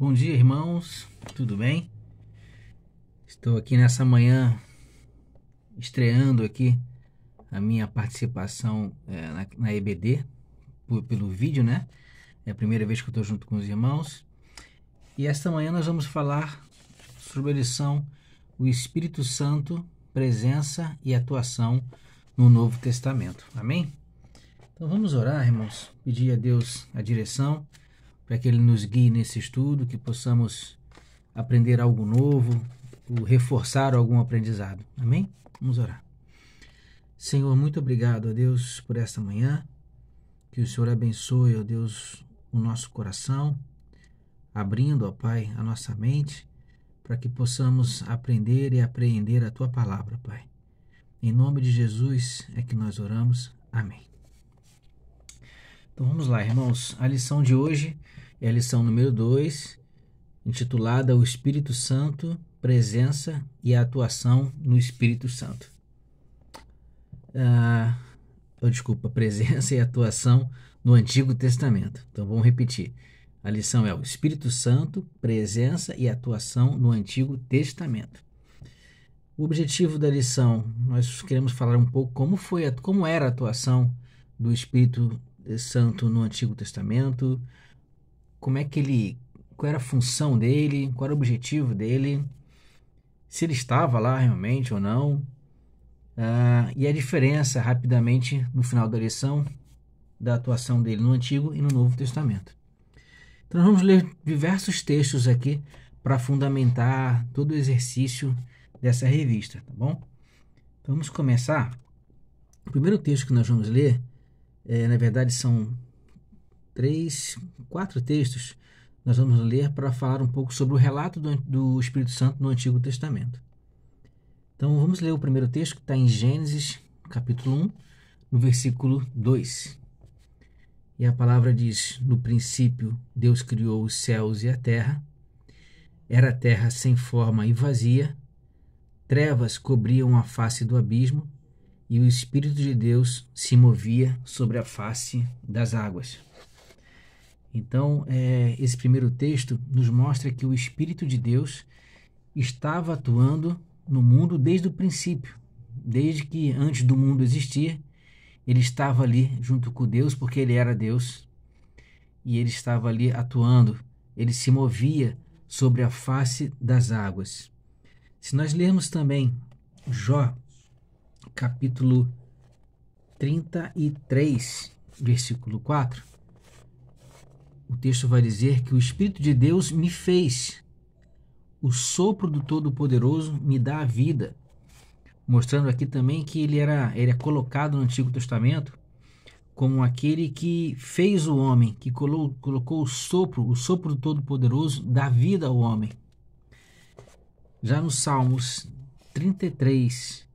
Bom dia, irmãos. Tudo bem? Estou aqui nessa manhã estreando aqui a minha participação é, na, na, EBD por, pelo vídeo, né? É a primeira vez que eu estou junto com os irmãos. E esta manhã nós vamos falar sobre a lição O Espírito Santo, Presença e Atuação no Novo Testamento. Amém? Então vamos orar, irmãos. Pedir a Deus a direção para que Ele nos guie nesse estudo, que possamos aprender algo novo, reforçar algum aprendizado. Amém? Vamos orar. Senhor, muito obrigado, a Deus, por esta manhã. Que o Senhor abençoe, ó Deus, o nosso coração, abrindo, ó Pai, a nossa mente, para que possamos aprender e apreender a Tua palavra, Pai. Em nome de Jesus é que nós oramos. Amém. Então vamos lá, irmãos. A lição de hoje é a lição número 2, intitulada O Espírito Santo, Presença e Atuação no Espírito Santo. Ah, oh, desculpa, presença e atuação no Antigo Testamento. Então vamos repetir. A lição é o Espírito Santo, presença e atuação no Antigo Testamento. O objetivo da lição, nós queremos falar um pouco como foi, como era a atuação do Espírito eh, santo no Antigo Testamento, como é que ele, qual era a função dele, qual era o objetivo dele, se ele estava lá realmente ou não, uh, e a diferença rapidamente no final da lição da atuação dele no Antigo e no Novo Testamento. Então, nós vamos ler diversos textos aqui para fundamentar todo o exercício dessa revista, tá bom? Então, vamos começar. O primeiro texto que nós vamos ler é, na verdade são três, quatro textos, nós vamos ler para falar um pouco sobre o relato do, do Espírito Santo no Antigo Testamento. Então vamos ler o primeiro texto que está em Gênesis, capítulo 1, no versículo 2. E a palavra diz: No princípio, Deus criou os céus e a terra. Era a terra sem forma e vazia, trevas cobriam a face do abismo e o Espírito de Deus se movia sobre a face das águas. Então, é, esse primeiro texto nos mostra que o Espírito de Deus estava atuando no mundo desde o princípio, desde que antes do mundo existir, ele estava ali junto com Deus, porque ele era Deus, e ele estava ali atuando, ele se movia sobre a face das águas. Se nós lermos também Jó capítulo 33, versículo 4, o texto vai dizer que o Espírito de Deus me fez, o sopro do Todo-Poderoso me dá a vida. Mostrando aqui também que ele era, ele é colocado no Antigo Testamento como aquele que fez o homem, que colou, colocou o sopro, o sopro do Todo-Poderoso, dá vida ao homem. Já no Salmos 33,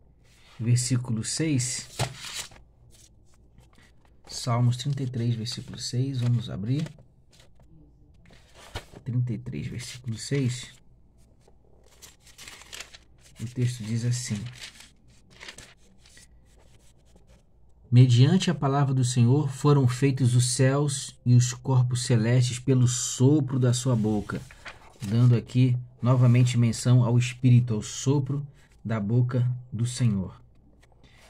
versículo 6. Salmos 33, versículo 6. Vamos abrir. 33, versículo 6. O texto diz assim: Mediante a palavra do Senhor foram feitos os céus e os corpos celestes pelo sopro da sua boca, dando aqui novamente menção ao espírito, ao sopro da boca do Senhor.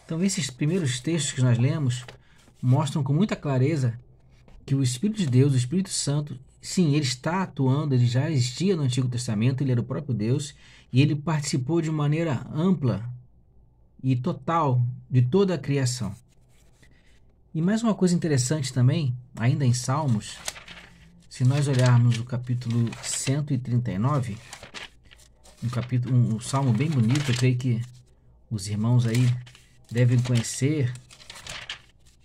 Então, esses primeiros textos que nós lemos mostram com muita clareza que o Espírito de Deus, o Espírito Santo, sim, ele está atuando, ele já existia no Antigo Testamento, ele era o próprio Deus e ele participou de maneira ampla e total de toda a criação. E mais uma coisa interessante também, ainda em Salmos, se nós olharmos o capítulo 139, um capítulo, um, um salmo bem bonito, eu creio que os irmãos aí devem conhecer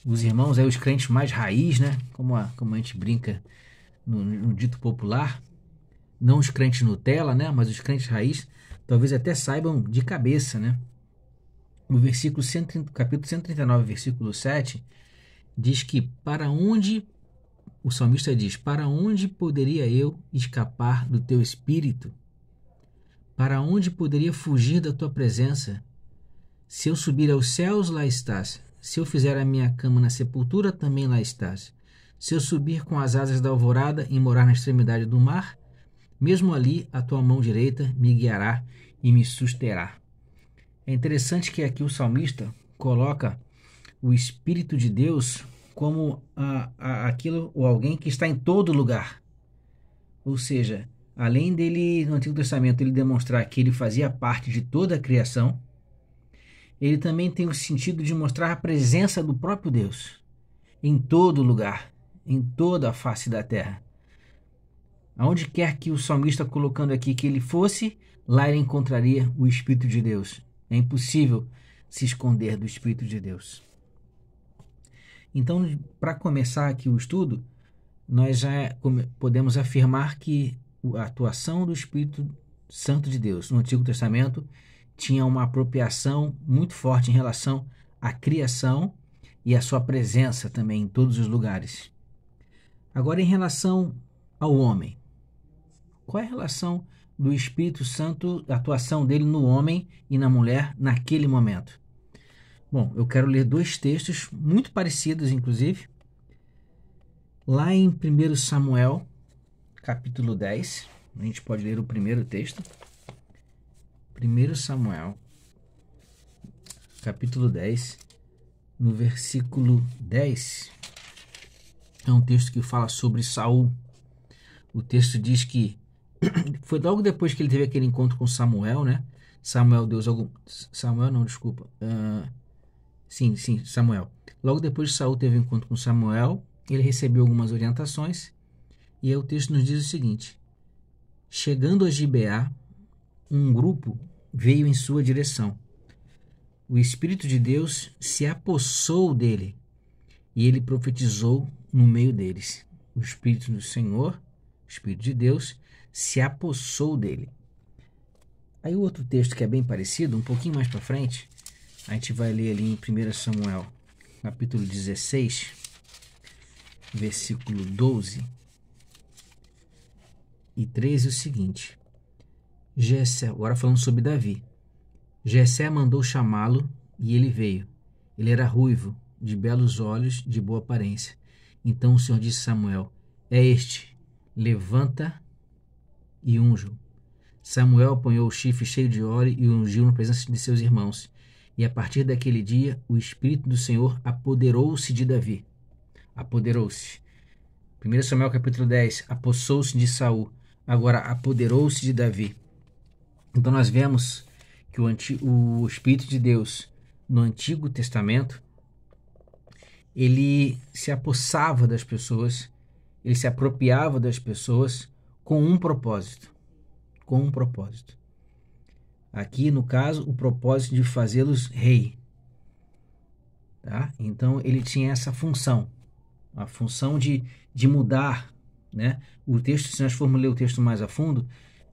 os irmãos aí, é os crentes mais raiz, né? Como a, como a gente brinca no, no dito popular. Não os crentes Nutella, né? Mas os crentes raiz talvez até saibam de cabeça, né? No versículo 130, capítulo 139, versículo 7, diz que para onde o salmista diz: Para onde poderia eu escapar do teu espírito? Para onde poderia fugir da tua presença? Se eu subir aos céus, lá estás. Se eu fizer a minha cama na sepultura, também lá estás. Se eu subir com as asas da alvorada e morar na extremidade do mar, mesmo ali a tua mão direita me guiará e me susterá. É interessante que aqui o salmista coloca o Espírito de Deus como a, a, aquilo ou alguém que está em todo lugar. Ou seja, além dele, no Antigo Testamento, ele demonstrar que ele fazia parte de toda a criação, ele também tem o sentido de mostrar a presença do próprio Deus em todo lugar, em toda a face da terra. Aonde quer que o salmista colocando aqui que ele fosse, lá ele encontraria o Espírito de Deus. É impossível se esconder do Espírito de Deus. Então, para começar aqui o estudo, nós já podemos afirmar que a atuação do Espírito Santo de Deus no Antigo Testamento tinha uma apropriação muito forte em relação à criação e à sua presença também em todos os lugares. Agora, em relação ao homem, qual é a relação do Espírito Santo, a atuação dele no homem e na mulher naquele momento? Bom, eu quero ler dois textos muito parecidos, inclusive. Lá em 1 Samuel, capítulo 10, a gente pode ler o primeiro texto. 1 Samuel, capítulo 10, no versículo 10. É um texto que fala sobre Saul. O texto diz que foi logo depois que ele teve aquele encontro com Samuel, né? Samuel, Deus algum. Samuel, não, desculpa. Uh, sim, sim, Samuel. Logo depois que Saul teve um encontro com Samuel, ele recebeu algumas orientações. E aí o texto nos diz o seguinte: Chegando a Gibeá, um grupo veio em sua direção. O Espírito de Deus se apossou dele e ele profetizou no meio deles. O Espírito do Senhor, o Espírito de Deus, se apossou dele. Aí o outro texto que é bem parecido, um pouquinho mais para frente, a gente vai ler ali em 1 Samuel, capítulo 16, versículo 12 e 13 o seguinte: Jessé, agora falando sobre Davi. Jessé mandou chamá-lo e ele veio. Ele era ruivo, de belos olhos, de boa aparência. Então o Senhor disse a Samuel: É este, levanta e unjo. o Samuel apanhou o chifre cheio de óleo e ungiu na presença de seus irmãos. E a partir daquele dia, o Espírito do Senhor apoderou-se de Davi. Apoderou-se. 1 Samuel capítulo 10, apossou-se de Saul, agora apoderou-se de Davi. Então nós vemos que o, antigo, o Espírito de Deus no Antigo Testamento ele se apossava das pessoas, ele se apropriava das pessoas com um propósito, com um propósito. Aqui, no caso, o propósito de fazê-los rei. Tá? Então, ele tinha essa função, a função de, de mudar. Né? O texto, se nós formos ler o texto mais a fundo,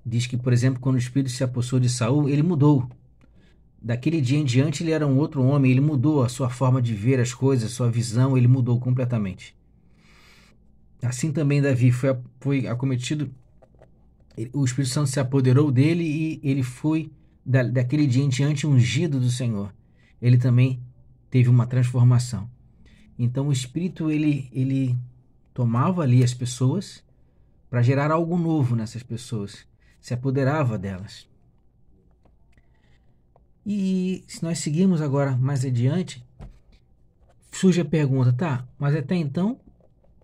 Diz que, por exemplo, quando o espírito se apossou de Saul, ele mudou. Daquele dia em diante, ele era um outro homem, ele mudou a sua forma de ver as coisas, sua visão, ele mudou completamente. Assim também Davi foi, foi acometido, o Espírito Santo se apoderou dele e ele foi, da, daquele dia em diante, ungido do Senhor. Ele também teve uma transformação. Então o Espírito, ele, ele tomava ali as pessoas para gerar algo novo nessas pessoas se apoderava delas. E se nós seguirmos agora mais adiante, surge a pergunta, tá, mas até então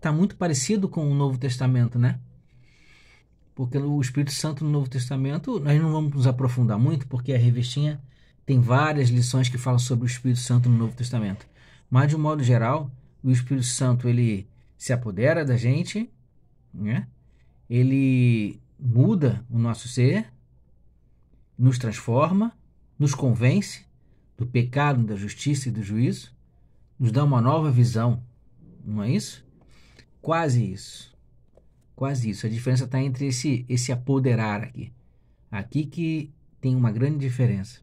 tá muito parecido com o Novo Testamento, né? Porque o Espírito Santo no Novo Testamento, nós não vamos nos aprofundar muito, porque a revistinha tem várias lições que falam sobre o Espírito Santo no Novo Testamento. Mas, de um modo geral, o Espírito Santo ele se apodera da gente, né? ele muda o nosso ser, nos transforma, nos convence do pecado, da justiça e do juízo, nos dá uma nova visão, não é isso? Quase isso. Quase isso. A diferença está entre esse, esse apoderar aqui. Aqui que tem uma grande diferença.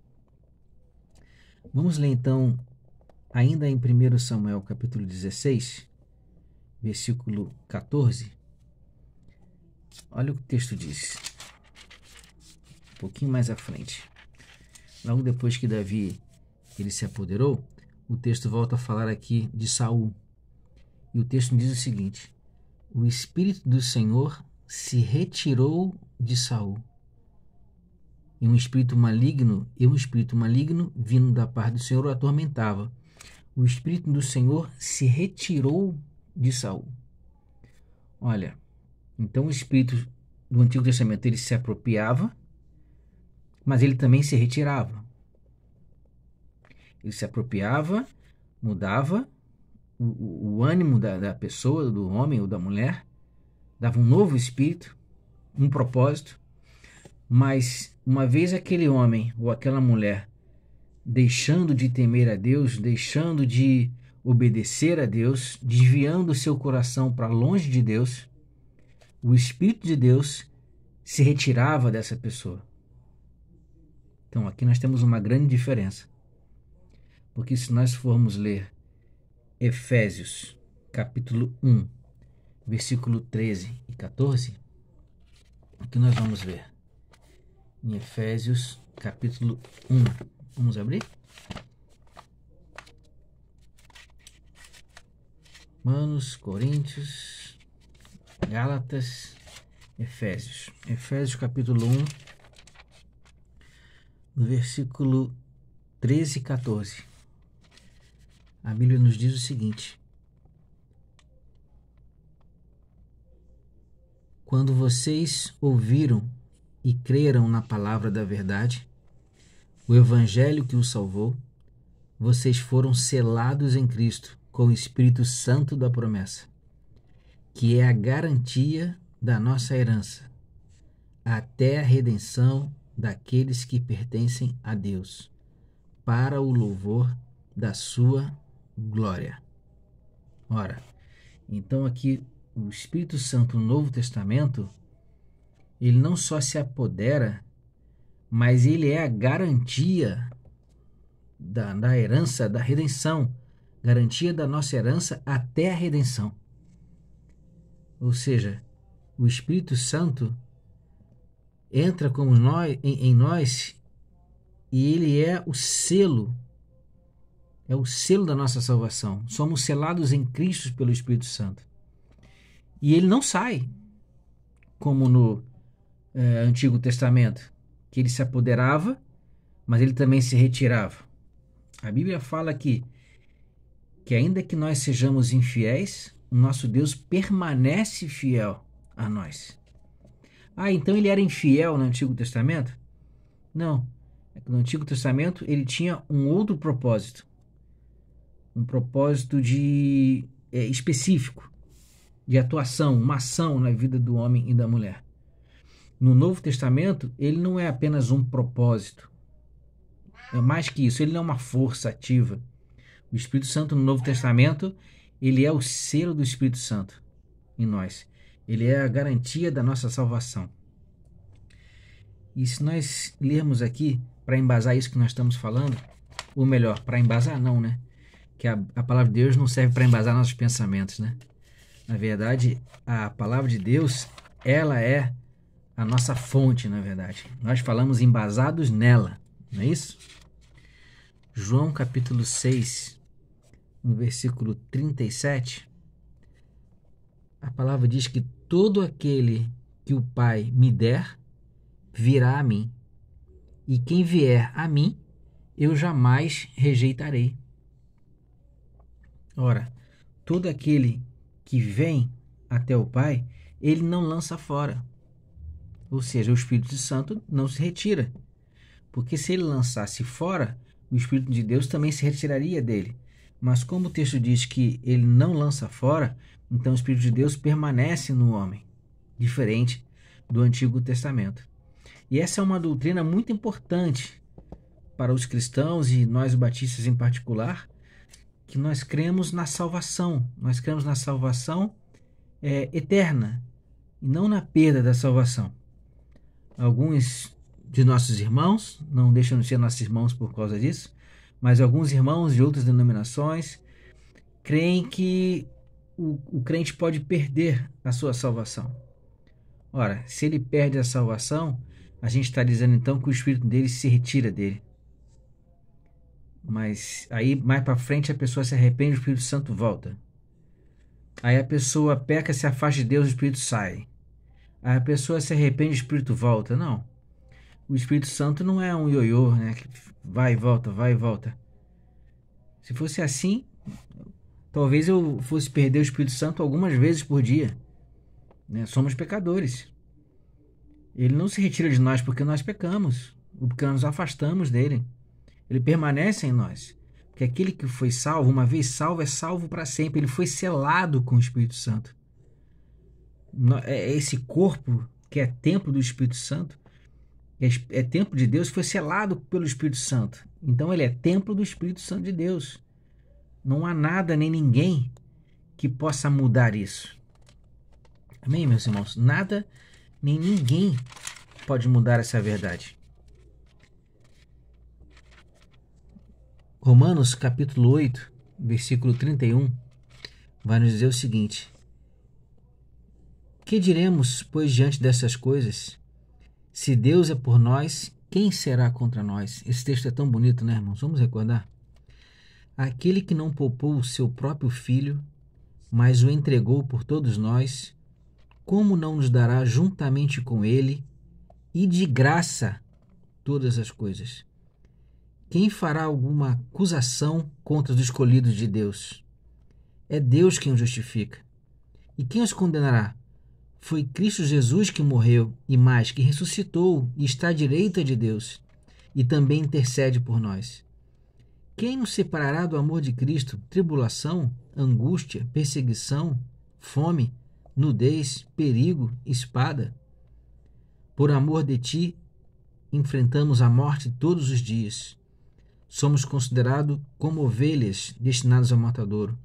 Vamos ler então, ainda em 1 Samuel capítulo 16, versículo 14. Olha o que o texto diz. Um pouquinho mais à frente. Logo depois que Davi ele se apoderou, o texto volta a falar aqui de Saul. E o texto diz o seguinte: O espírito do Senhor se retirou de Saul. E um espírito maligno, e um espírito maligno vindo da parte do Senhor o atormentava. O espírito do Senhor se retirou de Saul. Olha, então o espírito do Antigo Testamento ele se apropriava, mas ele também se retirava. Ele se apropriava, mudava o, o ânimo da, da pessoa, do homem ou da mulher, dava um novo espírito, um propósito, mas uma vez aquele homem ou aquela mulher deixando de temer a Deus, deixando de obedecer a Deus, desviando o seu coração para longe de Deus, o Espírito de Deus se retirava dessa pessoa. Então aqui nós temos uma grande diferença. Porque se nós formos ler Efésios, capítulo 1, versículo 13 e 14, o que nós vamos ver? Em Efésios, capítulo 1, vamos abrir? Manos, Coríntios, Gálatas, Efésios. Efésios capítulo 1, no versículo 13 e 14. A Bíblia nos diz o seguinte: Quando vocês ouviram e creram na palavra da verdade, o evangelho que os salvou, vocês foram selados em Cristo com o Espírito Santo da promessa que é a garantia da nossa herança, até a redenção daqueles que pertencem a Deus, para o louvor da sua glória. Ora, então aqui o Espírito Santo no Novo Testamento, ele não só se apodera, mas ele é a garantia da, da herança, da redenção, garantia da nossa herança até a redenção ou seja, o Espírito Santo entra como nós, em, em nós e ele é o selo, é o selo da nossa salvação. Somos selados em Cristo pelo Espírito Santo. E ele não sai, como no eh, Antigo Testamento, que ele se apoderava, mas ele também se retirava. A Bíblia fala que, que ainda que nós sejamos infiéis, nosso Deus permanece fiel a nós. Ah, então ele era infiel no Antigo Testamento? Não. É no Antigo Testamento ele tinha um outro propósito. Um propósito de é, específico, de atuação, uma ação na vida do homem e da mulher. No Novo Testamento, ele não é apenas um propósito. É mais que isso, ele não é uma força ativa. O Espírito Santo no Novo Testamento ele é o selo do Espírito Santo em nós. Ele é a garantia da nossa salvação. E se nós lermos aqui, para embasar isso que nós estamos falando, ou melhor, para embasar não, né? Que a, a palavra de Deus não serve para embasar nossos pensamentos, né? Na verdade, a palavra de Deus, ela é a nossa fonte, na verdade. Nós falamos embasados nela, não é isso? João capítulo 6, no versículo 37, a palavra diz que todo aquele que o Pai me der virá a mim, e quem vier a mim eu jamais rejeitarei. Ora, todo aquele que vem até o Pai, ele não lança fora. Ou seja, o Espírito Santo não se retira. Porque se ele lançasse fora, o Espírito de Deus também se retiraria dele. Mas como o texto diz que ele não lança fora, então o Espírito de Deus permanece no homem, diferente do Antigo Testamento. E essa é uma doutrina muito importante para os cristãos e nós batistas em particular, que nós cremos na salvação, nós cremos na salvação é, eterna e não na perda da salvação. Alguns de nossos irmãos, não deixam de ser nossos irmãos por causa disso, mas alguns irmãos de outras denominações creem que o, o crente pode perder a sua salvação. Ora, se ele perde a salvação, a gente está dizendo então que o espírito dele se retira dele. Mas aí mais para frente a pessoa se arrepende, o Espírito Santo volta. Aí a pessoa peca, se afasta de Deus, o Espírito sai. Aí a pessoa se arrepende, o Espírito volta. Não o Espírito Santo não é um ioiô, né? Que vai e volta, vai e volta. Se fosse assim, talvez eu fosse perder o Espírito Santo algumas vezes por dia. Né? Somos pecadores. Ele não se retira de nós porque nós pecamos, porque nós nos afastamos dele. Ele permanece em nós. Porque aquele que foi salvo, uma vez salvo, é salvo para sempre. Ele foi selado com o Espírito Santo. É esse corpo, que é templo do Espírito Santo, é, é templo de Deus, foi selado pelo Espírito Santo. Então ele é templo do Espírito Santo de Deus. Não há nada nem ninguém que possa mudar isso. Amém, meus irmãos? Nada nem ninguém pode mudar essa verdade. Romanos capítulo 8, versículo 31, vai nos dizer o seguinte: Que diremos, pois, diante dessas coisas? Se Deus é por nós, quem será contra nós? Esse texto é tão bonito, né, irmãos? Vamos recordar? Aquele que não poupou o seu próprio filho, mas o entregou por todos nós, como não nos dará juntamente com ele e de graça todas as coisas? Quem fará alguma acusação contra os escolhidos de Deus? É Deus quem os justifica. E quem os condenará? Foi Cristo Jesus que morreu e mais, que ressuscitou e está à direita de Deus e também intercede por nós. Quem nos separará do amor de Cristo? Tribulação, angústia, perseguição, fome, nudez, perigo, espada? Por amor de ti, enfrentamos a morte todos os dias. Somos considerados como ovelhas destinadas ao matadouro.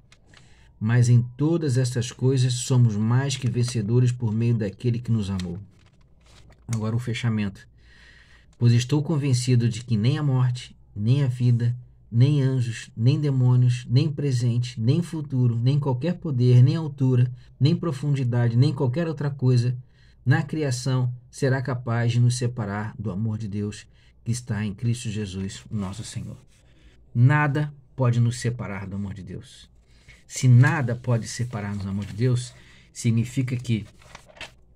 Mas em todas estas coisas somos mais que vencedores por meio daquele que nos amou. Agora o fechamento. Pois estou convencido de que nem a morte, nem a vida, nem anjos, nem demônios, nem presente, nem futuro, nem qualquer poder, nem altura, nem profundidade, nem qualquer outra coisa na criação será capaz de nos separar do amor de Deus que está em Cristo Jesus, nosso Senhor. Nada pode nos separar do amor de Deus. Se nada pode separar-nos do amor de Deus, significa que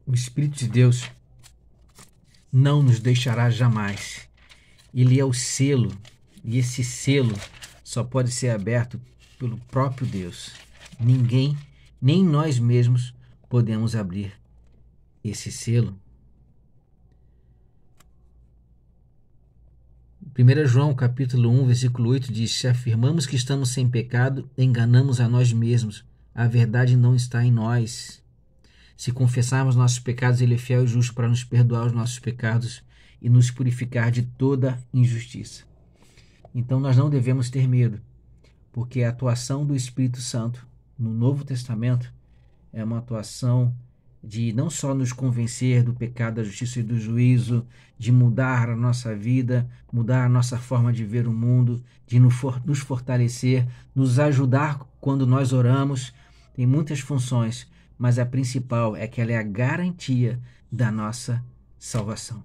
o Espírito de Deus não nos deixará jamais. Ele é o selo, e esse selo só pode ser aberto pelo próprio Deus. Ninguém, nem nós mesmos, podemos abrir esse selo 1 João capítulo 1, versículo 8 diz: Se afirmamos que estamos sem pecado, enganamos a nós mesmos. A verdade não está em nós. Se confessarmos nossos pecados, ele é fiel e justo para nos perdoar os nossos pecados e nos purificar de toda injustiça. Então nós não devemos ter medo, porque a atuação do Espírito Santo no Novo Testamento é uma atuação de não só nos convencer do pecado, da justiça e do juízo, de mudar a nossa vida, mudar a nossa forma de ver o mundo, de nos fortalecer, nos ajudar quando nós oramos. Tem muitas funções, mas a principal é que ela é a garantia da nossa salvação.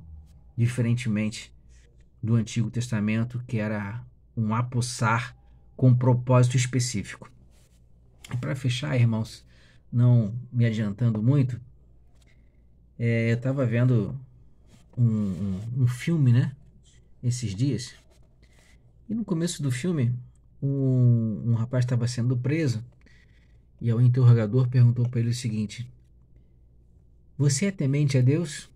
Diferentemente do Antigo Testamento, que era um apossar com um propósito específico. E para fechar, irmãos, não me adiantando muito, é, eu estava vendo um, um, um, filme, né? Esses dias. E no começo do filme, um, um rapaz estava sendo preso e o interrogador perguntou para ele o seguinte: Você é temente a Deus?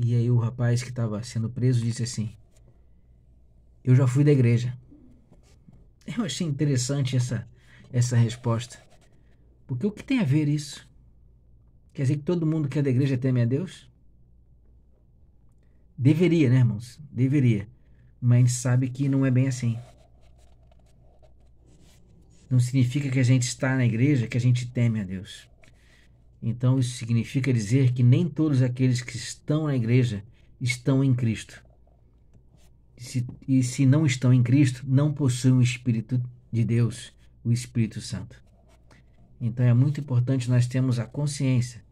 E aí o rapaz que estava sendo preso disse assim: Eu já fui da igreja. Eu achei interessante essa, essa resposta. Porque o que tem a ver isso? Quer dizer que todo mundo que é da igreja teme a Deus? Deveria, né, irmãos? Deveria. Mas a gente sabe que não é bem assim. Não significa que a gente está na igreja que a gente teme a Deus. Então isso significa dizer que nem todos aqueles que estão na igreja estão em Cristo. E se, e se não estão em Cristo, não possuem o Espírito de Deus, o Espírito Santo. Então é muito importante nós termos a consciência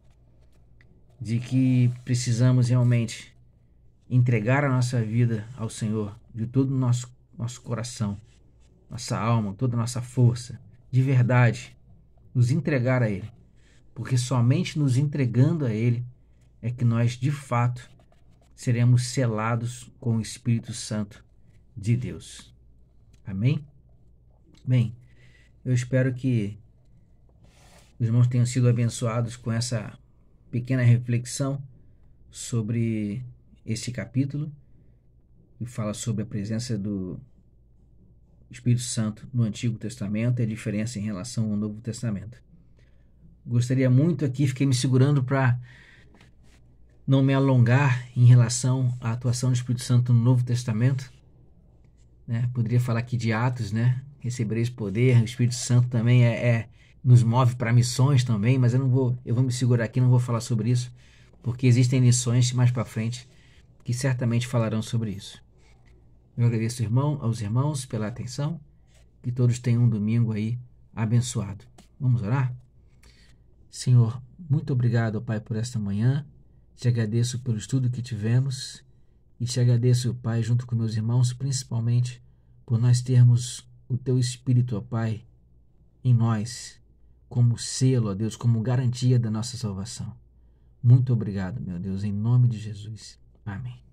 de que precisamos realmente entregar a nossa vida ao Senhor de todo o nosso, nosso coração, nossa alma, toda a nossa força, de verdade, nos entregar a Ele. Porque somente nos entregando a Ele é que nós, de fato, seremos selados com o Espírito Santo de Deus. Amém? Bem, eu espero que os irmãos tenham sido abençoados com essa pequena reflexão sobre esse capítulo que fala sobre a presença do Espírito Santo no Antigo Testamento e a diferença em relação ao Novo Testamento. Gostaria muito aqui, fiquei me segurando para não me alongar em relação à atuação do Espírito Santo no Novo Testamento. Né? Poderia falar aqui de Atos, né? Recebereis poder, o Espírito Santo também é, é nos move para missões também, mas eu não vou, eu vou me segurar aqui, não vou falar sobre isso, porque existem lições mais para frente que certamente falarão sobre isso. Eu agradeço irmão, aos irmãos pela atenção, que todos tenham um domingo aí abençoado. Vamos orar? Senhor, muito obrigado, Pai, por esta manhã. Te agradeço pelo estudo que tivemos e te agradeço, Pai, junto com meus irmãos, principalmente por nós termos o Teu Espírito, Pai, em nós como selo, ó Deus, como garantia da nossa salvação. Muito obrigado, meu Deus, em nome de Jesus. Amém.